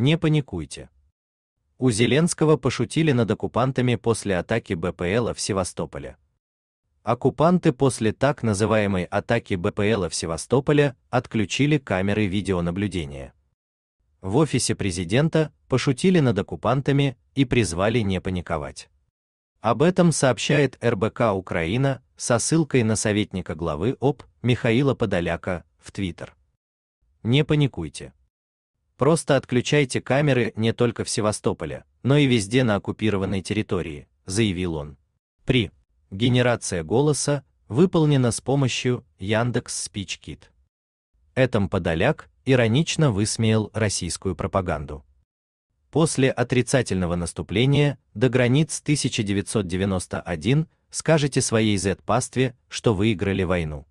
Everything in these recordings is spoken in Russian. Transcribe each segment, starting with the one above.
Не паникуйте. У Зеленского пошутили над оккупантами после атаки БПЛа в Севастополе. Оккупанты после так называемой атаки БПЛа в Севастополе отключили камеры видеонаблюдения. В офисе президента пошутили над оккупантами и призвали не паниковать. Об этом сообщает РБК Украина со ссылкой на советника главы ОП Михаила Подоляка в Твиттер. Не паникуйте. Просто отключайте камеры не только в Севастополе, но и везде на оккупированной территории, заявил он. При генерация голоса выполнена с помощью Яндекс SpeechKit. Этом Подоляк иронично высмеял российскую пропаганду. После отрицательного наступления до границ 1991 скажете своей Z-пастве, что выиграли войну.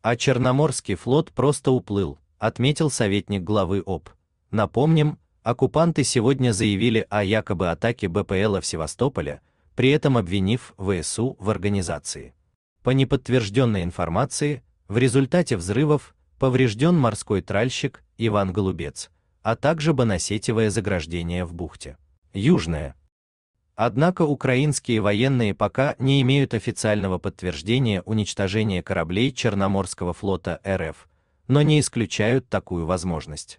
А Черноморский флот просто уплыл, отметил советник главы ОП. Напомним, оккупанты сегодня заявили о якобы атаке БПЛа в Севастополе, при этом обвинив ВСУ в организации. По неподтвержденной информации, в результате взрывов поврежден морской тральщик Иван Голубец, а также баносетевое заграждение в бухте. Южное. Однако украинские военные пока не имеют официального подтверждения уничтожения кораблей Черноморского флота РФ, но не исключают такую возможность.